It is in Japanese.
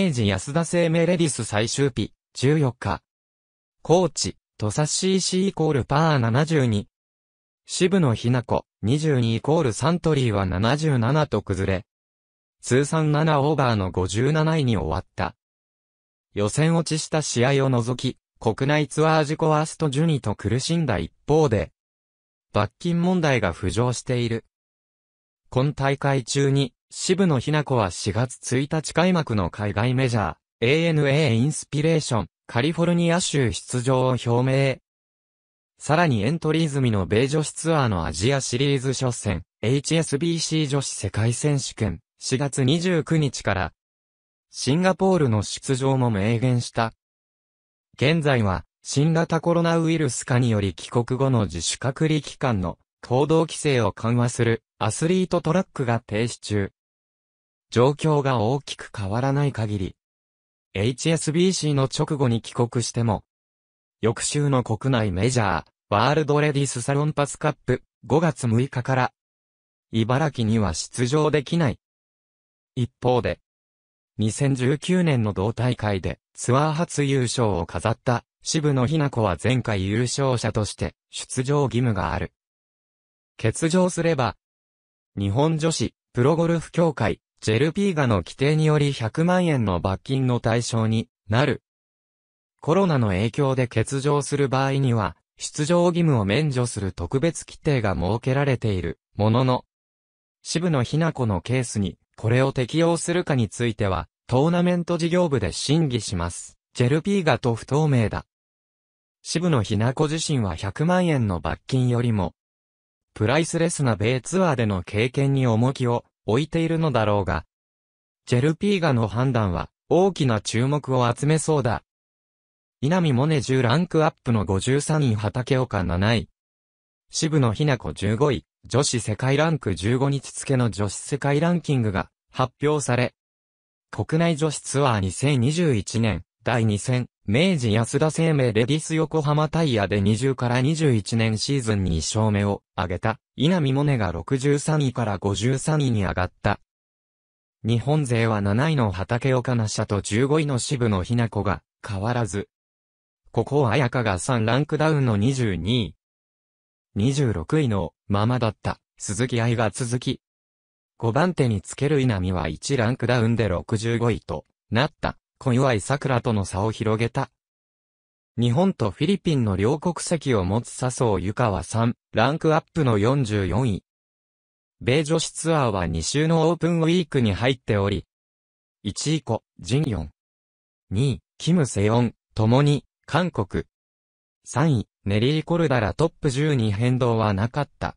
明治安田生命レディス最終日、14日。高知、土佐 CC イコールパー72。渋野ひな子、22イコールサントリーは77と崩れ。通算7オーバーの57位に終わった。予選落ちした試合を除き、国内ツアー自己ワースト順位と苦しんだ一方で、罰金問題が浮上している。今大会中に渋野日向子は4月1日開幕の海外メジャー、ANA インスピレーション、カリフォルニア州出場を表明。さらにエントリー済みの米女子ツアーのアジアシリーズ初戦、HSBC 女子世界選手権、4月29日から、シンガポールの出場も明言した。現在は、新型コロナウイルス化により帰国後の自主隔離期間の行動規制を緩和するアスリートトラックが停止中。状況が大きく変わらない限り、HSBC の直後に帰国しても、翌週の国内メジャー、ワールドレディスサロンパスカップ5月6日から、茨城には出場できない。一方で、2019年の同大会でツアー初優勝を飾った渋野日向子は前回優勝者として出場義務がある。欠場すれば、日本女子プロゴルフ協会ジェルピーガの規定により100万円の罰金の対象になる。コロナの影響で欠場する場合には、出場義務を免除する特別規定が設けられているものの、渋野日向子のケースに、これを適用するかについては、トーナメント事業部で審議します。ジェルピーガと不透明だ。渋野日向子自身は100万円の罰金よりも、プライスレスな米ツアーでの経験に重きを置いているのだろうが、ジェルピーガの判断は大きな注目を集めそうだ。稲見萌寧10ランクアップの53位畑岡7位。渋野日向子15位、女子世界ランク15日付の女子世界ランキングが発表され、国内女子ツアー2021年第2戦、明治安田生命レディス横浜タイヤで20から21年シーズンに1勝目を挙げた、稲見萌寧が63位から53位に上がった。日本勢は7位の畑岡那社と15位の渋野日向子が変わらず。ここは彩香が3ランクダウンの22位。26位のままだった鈴木愛が続き。5番手につける稲見は1ランクダウンで65位となった。小祝桜との差を広げた。日本とフィリピンの両国籍を持つ笹生ゆかは3、ランクアップの44位。米女子ツアーは2週のオープンウィークに入っており、1位子、ジンヨン。2位、キムセヨン、ともに、韓国。3位、ネリー・コルダラトップ10に変動はなかった。